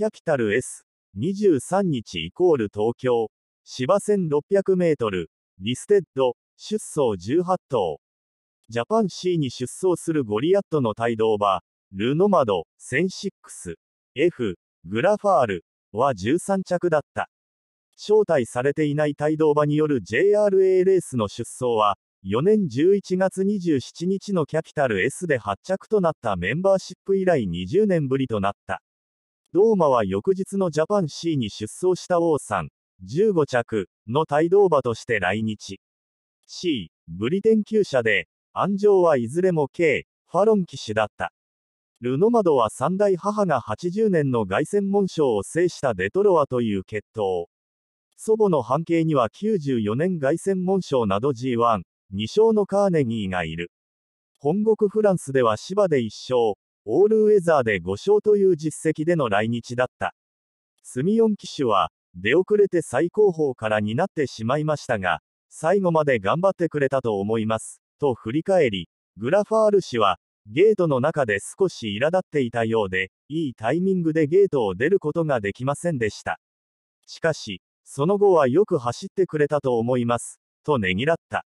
キャピタル S。23日イコール東京。芝1 600メートル。リステッド。出走18頭。ジャパン C に出走するゴリアットの帯同馬。ルノマド、センシックス。F。グラファール。は13着だった。招待されていない帯同馬による JRA レースの出走は、4年11月27日のキャピタル S で発着となったメンバーシップ以来20年ぶりとなった。ドーマは翌日のジャパン C に出走した王さん、15着の帯同馬として来日。C、ブリテン級者で、安城はいずれも K、ファロン騎士だった。ルノマドは三代母が80年の凱旋門賞を制したデトロワという血統。祖母の半径には94年凱旋門賞など G1、2勝のカーネギーがいる。本国フランスでは芝で1勝、オールウェザーで5勝という実績での来日だった。スミヨン騎手は、出遅れて最高峰から担ってしまいましたが、最後まで頑張ってくれたと思います、と振り返り、グラファール氏は、ゲートの中で少し苛立っていたようで、いいタイミングでゲートを出ることができませんでした。しかし、その後はよく走ってくれたと思います、とねぎらった。